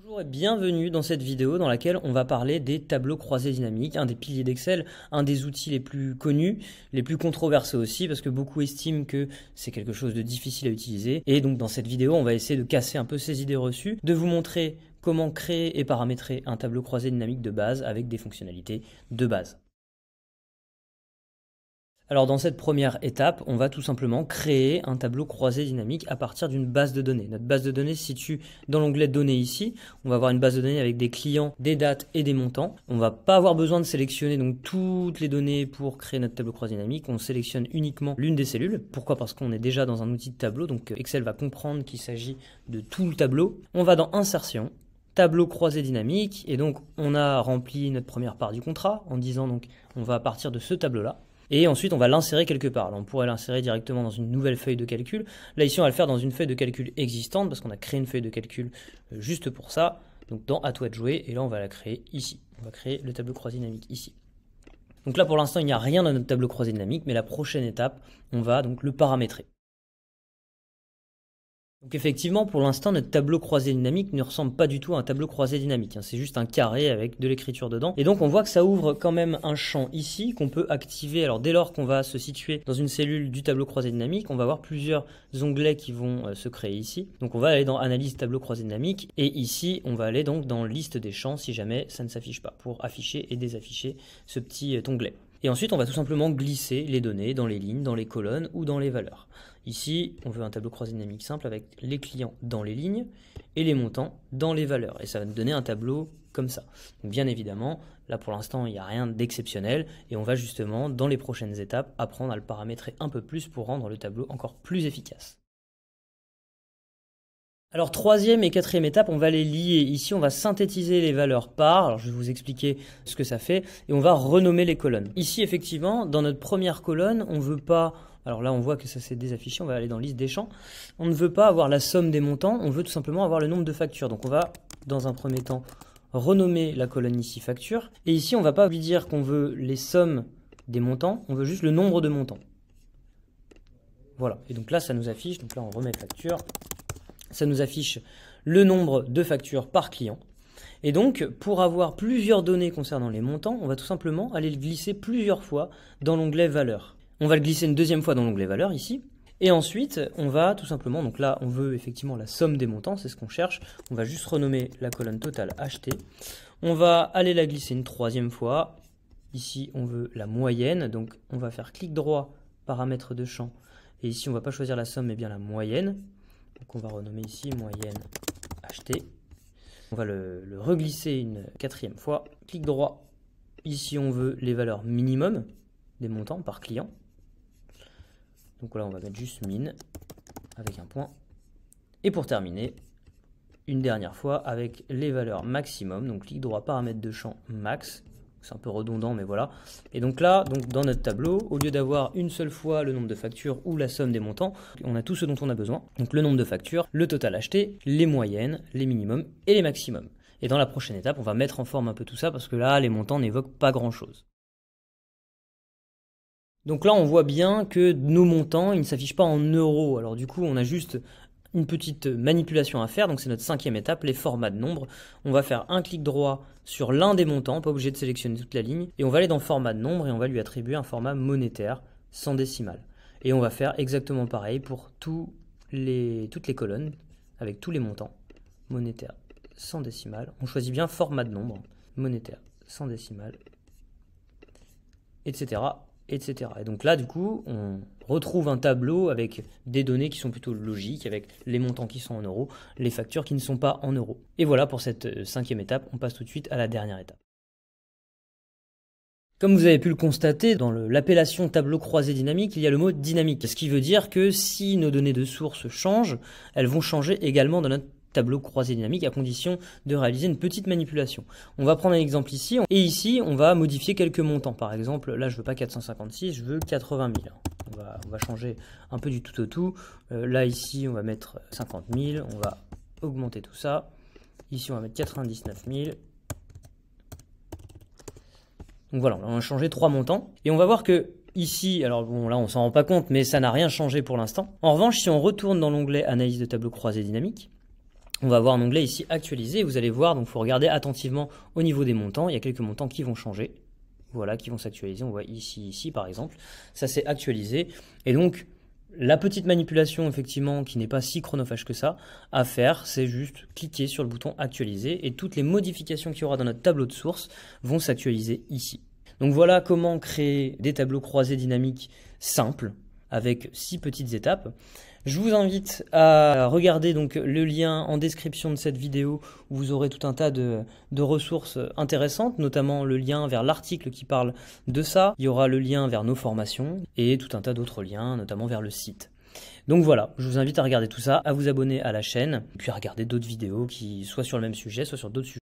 Bonjour et bienvenue dans cette vidéo dans laquelle on va parler des tableaux croisés dynamiques, un des piliers d'Excel, un des outils les plus connus, les plus controversés aussi, parce que beaucoup estiment que c'est quelque chose de difficile à utiliser. Et donc dans cette vidéo, on va essayer de casser un peu ces idées reçues, de vous montrer comment créer et paramétrer un tableau croisé dynamique de base avec des fonctionnalités de base. Alors dans cette première étape, on va tout simplement créer un tableau croisé dynamique à partir d'une base de données. Notre base de données se situe dans l'onglet données ici. On va avoir une base de données avec des clients, des dates et des montants. On va pas avoir besoin de sélectionner donc toutes les données pour créer notre tableau croisé dynamique. On sélectionne uniquement l'une des cellules. Pourquoi Parce qu'on est déjà dans un outil de tableau, donc Excel va comprendre qu'il s'agit de tout le tableau. On va dans insertion, tableau croisé dynamique et donc on a rempli notre première part du contrat en disant donc on va partir de ce tableau là et ensuite on va l'insérer quelque part. on pourrait l'insérer directement dans une nouvelle feuille de calcul. Là ici on va le faire dans une feuille de calcul existante parce qu'on a créé une feuille de calcul euh, juste pour ça. Donc dans à toi de jouer et là on va la créer ici. On va créer le tableau croisé dynamique ici. Donc là pour l'instant il n'y a rien dans notre tableau croisé dynamique mais la prochaine étape on va donc le paramétrer. Donc effectivement, pour l'instant, notre tableau croisé dynamique ne ressemble pas du tout à un tableau croisé dynamique. Hein. C'est juste un carré avec de l'écriture dedans. Et donc on voit que ça ouvre quand même un champ ici qu'on peut activer. Alors dès lors qu'on va se situer dans une cellule du tableau croisé dynamique, on va avoir plusieurs onglets qui vont euh, se créer ici. Donc on va aller dans Analyse tableau croisé dynamique. Et ici, on va aller donc dans Liste des champs si jamais ça ne s'affiche pas pour afficher et désafficher ce petit euh, onglet. Et ensuite, on va tout simplement glisser les données dans les lignes, dans les colonnes ou dans les valeurs. Ici, on veut un tableau croisé dynamique simple avec les clients dans les lignes et les montants dans les valeurs. Et ça va nous donner un tableau comme ça. bien évidemment, là pour l'instant, il n'y a rien d'exceptionnel et on va justement, dans les prochaines étapes, apprendre à le paramétrer un peu plus pour rendre le tableau encore plus efficace. Alors troisième et quatrième étape, on va les lier. Ici, on va synthétiser les valeurs par, alors je vais vous expliquer ce que ça fait, et on va renommer les colonnes. Ici, effectivement, dans notre première colonne, on ne veut pas, alors là on voit que ça s'est désaffiché, on va aller dans liste des champs, on ne veut pas avoir la somme des montants, on veut tout simplement avoir le nombre de factures. Donc on va, dans un premier temps, renommer la colonne ici facture, et ici on va pas lui dire qu'on veut les sommes des montants, on veut juste le nombre de montants. Voilà, et donc là ça nous affiche, donc là on remet facture, ça nous affiche le nombre de factures par client. Et donc, pour avoir plusieurs données concernant les montants, on va tout simplement aller le glisser plusieurs fois dans l'onglet Valeurs. On va le glisser une deuxième fois dans l'onglet Valeurs ici. Et ensuite, on va tout simplement, donc là, on veut effectivement la somme des montants, c'est ce qu'on cherche. On va juste renommer la colonne totale HT. On va aller la glisser une troisième fois. Ici, on veut la moyenne, donc on va faire clic droit, Paramètres de champ. Et ici, on ne va pas choisir la somme, mais bien la moyenne. Donc on va renommer ici moyenne HT. On va le, reglisser une quatrième fois. Clic droit. Ici, on veut les valeurs minimum des montants par client. Donc là, on va mettre juste mine avec un point. Et pour terminer, une dernière fois avec les valeurs maximum. Donc clic droit, paramètres de champ max c'est un peu redondant, mais voilà. Et donc là, donc dans notre tableau, au lieu d'avoir une seule fois le nombre de factures ou la somme des montants, on a tout ce dont on a besoin. Donc le nombre de factures, le total acheté, les moyennes, les minimums et les maximums. Et dans la prochaine étape, on va mettre en forme un peu tout ça parce que là, les montants n'évoquent pas grand-chose. Donc là, on voit bien que nos montants, ils ne s'affichent pas en euros. Alors du coup, on a juste une petite manipulation à faire, donc c'est notre cinquième étape, les formats de nombres. On va faire un clic droit sur l'un des montants, pas obligé de sélectionner toute la ligne, et on va aller dans format de nombre et on va lui attribuer un format monétaire sans décimale. Et on va faire exactement pareil pour toutes les colonnes, avec tous les montants, monétaire sans décimale. On choisit bien format de nombre, monétaire sans décimale, etc etc. Et donc là, du coup, on retrouve un tableau avec des données qui sont plutôt logiques, avec les montants qui sont en euros, les factures qui ne sont pas en euros. Et voilà pour cette euh, cinquième étape, on passe tout de suite à la dernière étape. Comme vous avez pu le constater, dans l'appellation tableau croisé dynamique, il y a le mot dynamique, ce qui veut dire que si nos données de source changent, elles vont changer également dans notre tableau croisé dynamique à condition de réaliser une petite manipulation. On va prendre un exemple ici, et ici on va modifier quelques montants. Par exemple, là je veux pas 456, je veux 80 000. On va, on va changer un peu du tout au tout. Euh, là ici on va mettre 50 000, on va augmenter tout ça. Ici on va mettre 99 000, donc voilà, on a changé trois montants. Et on va voir que ici, alors bon là on s'en rend pas compte, mais ça n'a rien changé pour l'instant. En revanche, si on retourne dans l'onglet Analyse de tableau croisé dynamique, on va avoir un onglet ici Actualiser ». Vous allez voir, donc faut regarder attentivement au niveau des montants. Il y a quelques montants qui vont changer. Voilà, qui vont s'actualiser. On voit ici, ici par exemple. Ça s'est actualisé. Et donc, la petite manipulation, effectivement, qui n'est pas si chronophage que ça, à faire, c'est juste cliquer sur le bouton actualiser et toutes les modifications qu'il y aura dans notre tableau de source vont s'actualiser ici. Donc voilà comment créer des tableaux croisés dynamiques simples avec six petites étapes. Je vous invite à regarder donc le lien en description de cette vidéo où vous aurez tout un tas de, ressources intéressantes, notamment le lien vers l'article qui parle de ça. Il y aura le lien vers nos formations et tout un tas d'autres liens, notamment vers le site. Donc voilà, je vous invite à regarder tout ça, à vous abonner à la chaîne, puis à regarder d'autres vidéos qui soient sur le même sujet, soit sur d'autres sujets.